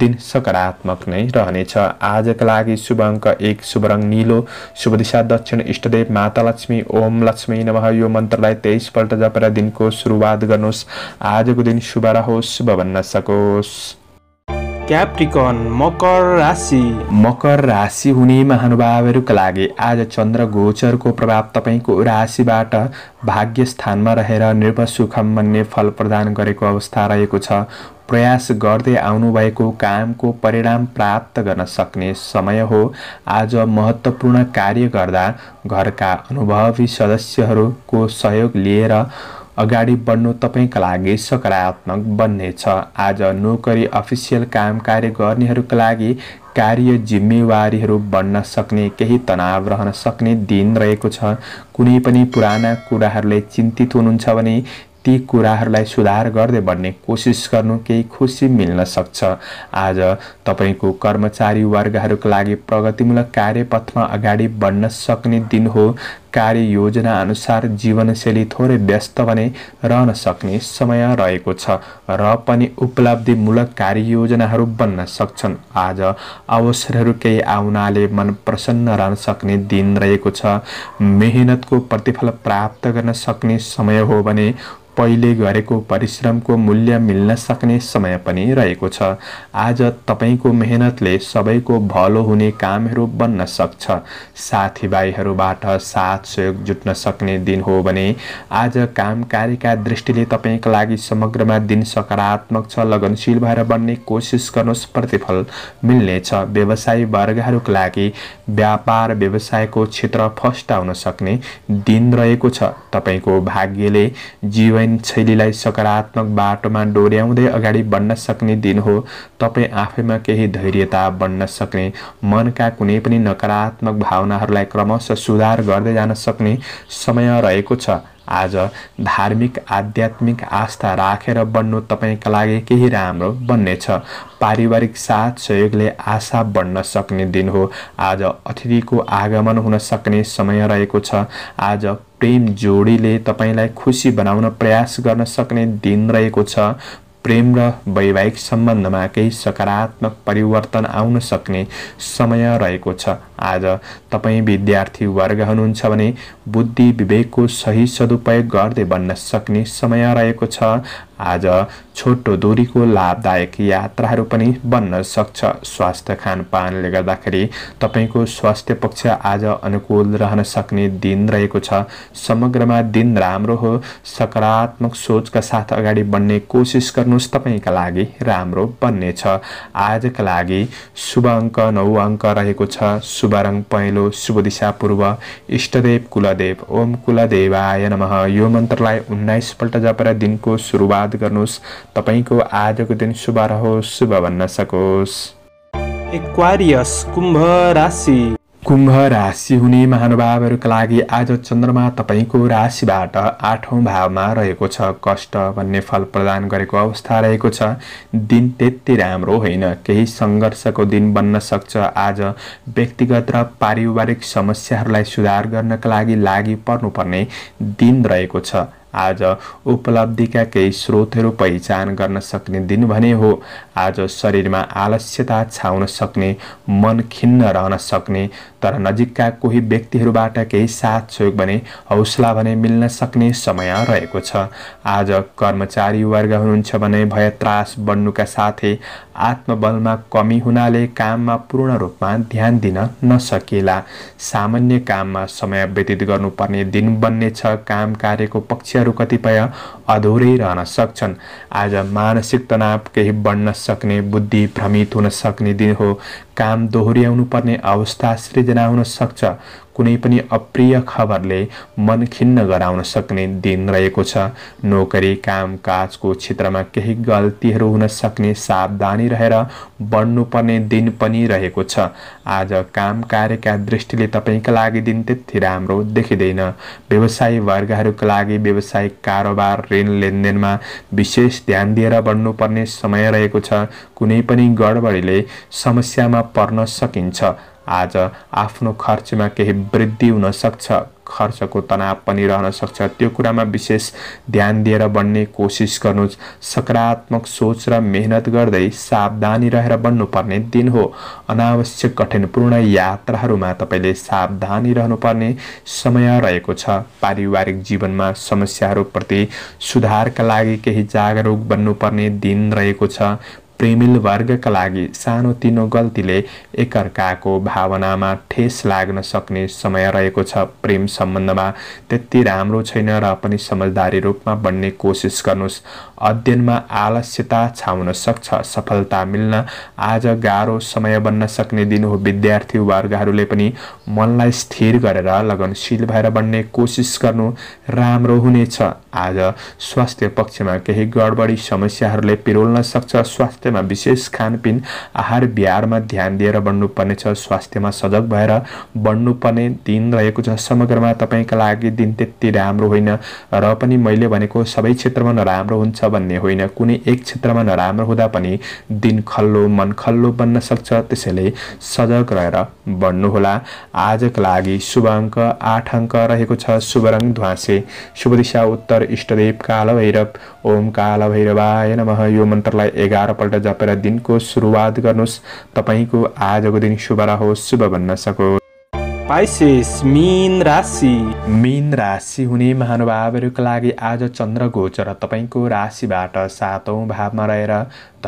दिन सकारात्मक नै रहनेछ आजका लागि शुभ अङ्क एक शुभ रङ निलो शुभ दिशा दक्षिण इष्टदेव माता लक्ष्मी ओम लक्ष्मी नमः यो मन्त्रलाई तेइसपल्ट जपेर दिनको सुरुवात गर्नुहोस् आजको दिन शुभ रहोस् शुभ भन्न सकोस् क्याप्रिकन मकर राशि मकर राशि हुने महानुभावहरूका लागि आज चन्द्र गोचरको प्रभाव तपाईँको राशिबाट भाग्य स्थानमा रहेर निर्भ सुखम भन्ने फल प्रदान गरेको अवस्था रहेको छ प्रयास गर्दै आउनुभएको कामको परिणाम प्राप्त गर्न सक्ने समय हो आज महत्त्वपूर्ण कार्य गर्दा घरका अनुभवी सदस्यहरूको सहयोग लिएर अगाडि बढ्नु तपाईँका लागि सकारात्मक बन्नेछ आज नोकरी अफिसियल काम कार्य गर्नेहरूका लागि कार्य जिम्मेवारीहरू बढ्न सक्ने केही तनाव रहन सक्ने दिन रहेको छ कुनै पनि पुराना कुराहरूले चिन्तित हुनुहुन्छ भने ती कुराहरूलाई सुधार गर्दै भन्ने कोसिस गर्नु केही खुसी मिल्न सक्छ आज तपाईँको कर्मचारी वर्गहरूको लागि प्रगतिमूलक कार्यपथमा अगाडि बढ्न सक्ने दिन हो कार्ययोजना अनुसार जीवनशैली थोरै व्यस्त भने रहन सक्ने समय रहेको छ र पनि उपलब्धिमूलक कार्य कार्ययोजनाहरू बन्न सक्छन् आज अवसरहरू केही आउनाले मन प्रसन्न रहन सक्ने दिन रहेको छ मेहनतको प्रतिफल प्राप्त गर्न सक्ने समय हो भने पहिले गरेको परिश्रमको मूल्य मिल्न सक्ने समय पनि रहेको छ आज तपाईँको मेहनतले सबैको भलो हुने कामहरू बन्न सक्छ साथीभाइहरूबाट साथ सहयोग जुट्न सक्ने दिन हो भने आज काम कार्यका दृष्टिले तपाईँको लागि समग्रमा दिन सकारात्मक छ लगनशील भएर बन्ने कोसिस गर्नुहोस् प्रतिफल मिल्नेछ व्यवसायी वर्गहरूको लागि व्यापार व्यवसायको क्षेत्र फस्टाउन सक्ने दिन रहेको छ तपाईँको भाग्यले जीवन शैलीलाई सकारात्मक बाटोमा डोर्याउँदै अगाडि बढ्न सक्ने दिन हो तपाईँ आफैमा केही धैर्यता बन्न सक्ने मनका कुनै पनि नकारात्मक भावनाहरूलाई क्रमशः सुधार गर्दै जान सक्ने समय रहेको छ आज धार्मिक आध्यात्मिक आस्था राखेर बन्नु तपाईँका लागि केही राम्रो बन्नेछ पारिवारिक साथ सहयोगले आशा बढ्न सक्ने दिन हो आज अतिथिको आगमन हुन सक्ने समय रहेको छ आज प्रेम जोडीले तपाईँलाई खुसी बनाउन प्रयास गर्न सक्ने दिन रहेको छ प्रेम र वैवाहिक सम्बन्धमा केही सकारात्मक परिवर्तन आउन सक्ने समय रहेको छ आज तपाईँ विद्यार्थी वर्ग हुनुहुन्छ भने बुद्धि विवेकको सही सदुपयोग गर्दै बन्न सक्ने समय रहेको छ आज छोटो दूरीको लाभदायक यात्राहरू पनि बन्न सक्छ स्वास्थ्य खानपानले गर्दाखेरि तपाईँको स्वास्थ्य पक्ष आज अनुकूल रहन सक्ने दिन रहेको छ समग्रमा दिन राम्रो हो सकारात्मक सोचका साथ अगाडि बढ्ने कोसिस गर्नुहोस् तपाईँका लागि राम्रो बन्नेछ आजका लागि शुभ अङ्क नौ अङ्क रहेको छ शुभ रङ पहेँलो शुभ दिशा पूर्व इष्टदेव कुलदेव ओम कुलदेवाय नमः यो मन्त्रलाई उन्नाइसपल्ट जपेर दिनको सुरुवात याद गर्नुहोस् तपाईँको आजको दिन शुभ रहोस् शुभ भन्न सकोस् एक्वारियस कुम्भ राशि कुम्भ राशि हुने महानुभावहरूका लागि आज चन्द्रमा तपाईँको राशिबाट आठौँ भावमा रहेको छ कष्ट भन्ने फल प्रदान गरेको अवस्था रहेको छ दिन त्यति राम्रो होइन केही सङ्घर्षको दिन बन्न सक्छ आज व्यक्तिगत र पारिवारिक समस्याहरूलाई सुधार गर्नका लागि लागि पर्नुपर्ने दिन रहेको छ आज उपलब्धिका केही स्रोतहरू पहिचान गर्न सक्ने दिन भने हो आज शरीरमा आलस्यता छाउन सक्ने मन खिन्न रहन सक्ने तर नजिकका कोही व्यक्तिहरूबाट केही साथ सहयोग भने हौसला भने मिल्न सक्ने समय रहेको छ आज कर्मचारी वर्ग हुनुहुन्छ भने भय त्रास बढ्नुका साथै आत्मबलमा कमी हुनाले काममा पूर्ण रूपमा ध्यान दिन नसकेला सामान्य काममा समय व्यतीत गर्नुपर्ने दिन बन्नेछ काम कार्यको पक्ष व्यक्तिहरू कतिपय अधुरै रहन सक्छन् आज मानसिक तनाव केही बढ्न सक्ने बुद्धि भ्रमित हुन सक्ने दिन हो काम दोहोऱ्याउनु पर्ने अवस्था सृजना हुन सक्छ कुनै पनि अप्रिय खबरले मन खिन्न गराउन सक्ने दिन रहेको छ नोकरी कामकाजको क्षेत्रमा केही गल्तीहरू हुन सक्ने सावधानी रहेर बढ्नुपर्ने दिन पनि रहेको छ आज काम कार्यका दृष्टिले तपाईँका लागि दिन त्यति राम्रो देखिँदैन व्यवसायी वर्गहरूका लागि व्यवसायिक कारोबार ऋण लेनदेनमा विशेष ध्यान दिएर बढ्नुपर्ने समय रहेको छ कुनै पनि गडबडीले समस्यामा पर्न सकिन्छ आज आफ्नो खर्चमा केही वृद्धि हुनसक्छ खर्चको तनाव पनि रहन सक्छ त्यो कुरामा विशेष ध्यान दिएर बन्ने कोसिस गर्नुहोस् सकारात्मक सोच र मेहनत गर्दै सावधानी रहेर बन्नुपर्ने दिन हो अनावश्यक कठिनपूर्ण यात्राहरूमा तपाईँले सावधानी रहनुपर्ने समय रहेको छ पारिवारिक जीवनमा समस्याहरूप्रति सुधारका लागि केही जागरुक बन्नुपर्ने दिन रहेको छ प्रेमिल वर्गका लागि सानो तिनो गल्तीले एकअर्काको भावनामा ठेस लाग्न सक्ने समय रहेको छ प्रेम सम्बन्धमा त्यति राम्रो छैन र पनि समझदारी रूपमा बन्ने कोसिस गर्नुहोस् अध्ययनमा आलस्यता छाउन सक्छ सफलता मिल्न आज गाह्रो समय बन्न सक्ने दिन हो विद्यार्थी वर्गहरूले पनि मनलाई स्थिर गरेर लगनशील भएर बन्ने कोसिस गर्नु राम्रो हुनेछ आज स्वास्थ्य पक्षमा केही गडबडी समस्याहरूले पिरोल्न सक्छ स्वास्थ्य स्वास्थ्यमा विशेष खानपिन आहार बिहारमा ध्यान दिएर बढ्नुपर्नेछ स्वास्थ्यमा सजग भएर बढ्नुपर्ने दिन रहेको छ समग्रमा तपाईँका लागि दिन त्यति राम्रो होइन र पनि मैले भनेको सबै क्षेत्रमा नराम्रो हुन्छ भन्ने होइन कुनै एक क्षेत्रमा नराम्रो हुँदा पनि दिन खल्लो मन खल्लो बन्न सक्छ त्यसैले सजग रहेर बढ्नुहोला आजको लागि शुभ अङ्क आठ अङ्क रहेको छ शुभ रङ ध्वासे शुभ दिशा उत्तर इष्टदेव काल भैरव ओम काल भैरवाय नमः यो मन्त्रलाई एघारपल्ट र जपेर दिनको सुरुवात गर्नुहोस् तपाईँको आजको दिन शुभ रहोस् शुभ भन्न सकोस् पाइसेस मीन राशि मीन राशि हुने महानुभावहरूका लागि आज चन्द्र गोचर तपाईँको राशिबाट सातौँ भावमा रहेर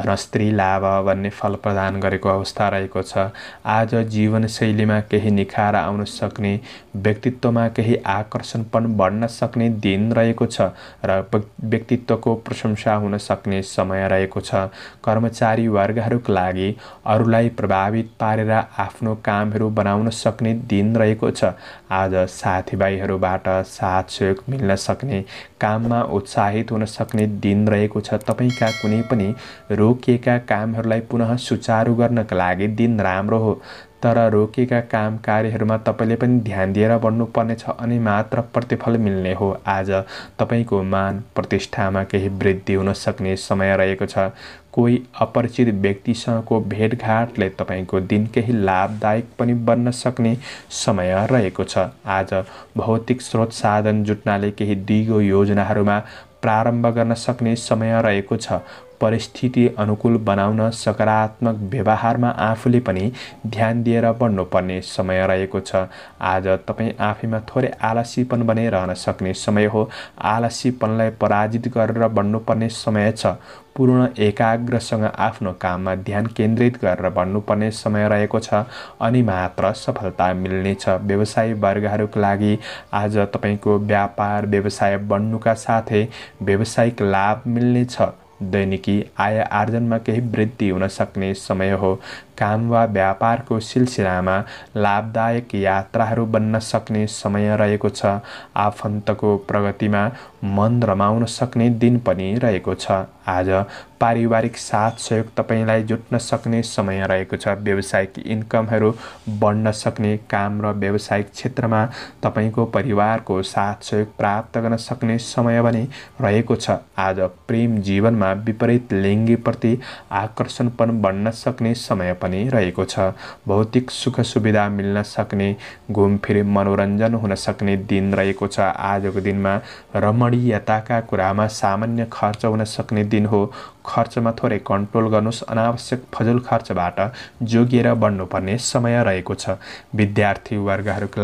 धनस्त्री लाभ भन्ने फल प्रदान गरेको अवस्था रहेको छ आज जीवनशैलीमा केही निखार आउन सक्ने व्यक्तित्वमा केही आकर्षण पनि बढ्न सक्ने दिन रहेको छ र व्यक्तित्वको प्रशंसा हुन सक्ने समय रहेको छ कर्मचारी वर्गहरूको लागि अरूलाई प्रभावित पारेर आफ्नो कामहरू बनाउन सक्ने दिन रहेको छ आज साथीभाइहरूबाट साथ सहयोग मिल्न सक्ने काममा उत्साहित हुन सक्ने दिन रहेको छ तपाईँका कुनै पनि रोकिएका कामहरूलाई पुनः सुचारू गर्नका लागि दिन राम्रो हो तर रोकिएका काम कार्यहरूमा तपाईँले पनि ध्यान दिएर बढ्नुपर्नेछ अनि मात्र प्रतिफल मिल्ने हो आज तपाईँको मान प्रतिष्ठामा केही वृद्धि हुन सक्ने समय रहेको छ कोही अपरिचित व्यक्तिसँगको भेटघाटले तपाईँको दिन केही लाभदायक पनि बन्न सक्ने समय रहेको छ आज भौतिक स्रोत साधन जुट्नाले केही दिगो योजनाहरूमा प्रारम्भ गर्न सक्ने समय रहेको छ परिस्थिति अनुकूल बनाउन सकारात्मक व्यवहारमा आफूले पनि ध्यान दिएर बढ्नुपर्ने समय रहेको छ आज तपाईँ आफैमा थोरै आलसीपन भने रहन सक्ने समय हो आलसीपनलाई पराजित गरेर बढ्नुपर्ने समय छ पूर्ण एकाग्रसँग आफ्नो काममा ध्यान केन्द्रित गरेर भन्नुपर्ने समय रहेको छ अनि मात्र सफलता मिल्नेछ व्यवसाय वर्गहरूको लागि आज तपाईँको व्यापार व्यवसाय बन्नुका साथै व्यावसायिक लाभ मिल्नेछ दैनिकी आय आर्जनमा केही वृद्धि हुन सक्ने समय हो काम वा व्यापारको सिलसिलामा लाभदायक यात्राहरू बन्न सक्ने समय रहेको छ आफन्तको प्रगतिमा मन रमाउन सक्ने दिन पनि रहेको छ आज पारिवारिक साथ सहयोग तपाईँलाई जुट्न सक्ने समय रहेको छ व्यावसायिक इन्कमहरू बढ्न सक्ने काम र व्यावसायिक क्षेत्रमा तपाईँको परिवारको साथ सहयोग प्राप्त गर्न सक्ने समय पनि रहेको छ आज प्रेम जीवनमा विपरीत लिङ्गीप्रति आकर्षण पनि बढ्न सक्ने समय पनि रहेको छ भौतिक सुख सुविधा मिल्न सक्ने घुमफिर मनोरञ्जन हुन सक्ने दिन रहेको छ आजको दिनमा रमणीयताका कुरामा सामान्य खर्च हुन सक्ने दिन हो खर्चमा थोरै कन्ट्रोल गर्नुहोस् अनावश्यक फजुल खर्चबाट जोगिएर बढ्नुपर्ने समय रहेको छ विद्यार्थी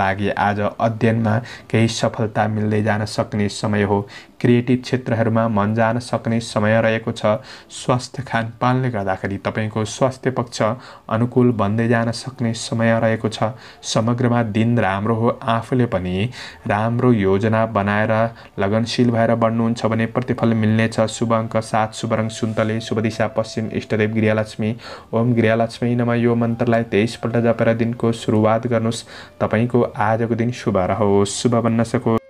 लागि आज अध्ययनमा केही सफलता मिल्दै जान सक्ने समय हो क्रिएटिभ क्षेत्रहरूमा मन जान सक्ने समय रहेको छ स्वास्थ्य खानपानले गर्दाखेरि तपाईँको स्वास्थ्य पक्ष अनुकूल बन्दै जान सक्ने समय रहेको छ समग्रमा दिन राम्रो हो आफूले पनि राम्रो योजना बनाएर लगनशील भएर बढ्नुहुन्छ भने प्रतिफल मिल्नेछ शुभ अङ्क सात शुभ रङ सुन्तले शुभ दिशा पश्चिम इष्टदेव गृहलक्ष्मी ओम गृहलक्ष्मी नमा यो मन्त्रलाई तेइसपल्ट जपेर दिनको सुरुवात गर्नुहोस् तपाईँको आजको दिन शुभ रहोस् शुभ बन्न सकोस्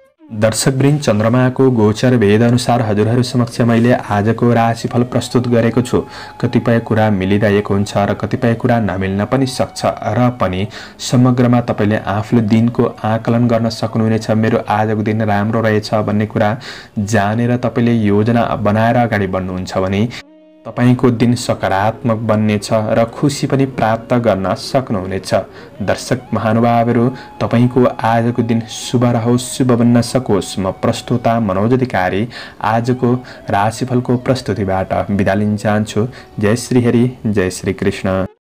दर्शकवृन्द चन्द्रमाको गोचर भेदअनुसार हजुरहरू समक्ष मैले आजको राशिफल प्रस्तुत गरेको छु कतिपय कुरा मिलिरहेको हुन्छ र कतिपय कुरा नमिल्न पनि सक्छ र पनि समग्रमा तपाईँले आफ्नो दिनको आकलन गर्न सक्नुहुनेछ मेरो आजको दिन राम्रो रहेछ भन्ने कुरा जानेर तपाईँले योजना बनाएर अगाडि बढ्नुहुन्छ भने तपाईँको दिन सकारात्मक बन्नेछ र खुसी पनि प्राप्त गर्न सक्नुहुनेछ दर्शक महानुभावहरू तपाईँको आजको दिन शुभ रहोस् शुभ बन्न सकोस् म प्रस्तुता मनोज अधिकारी आजको राशिफलको प्रस्तुतिबाट बिदा लिन चाहन्छु जय श्री हरि जय श्री कृष्ण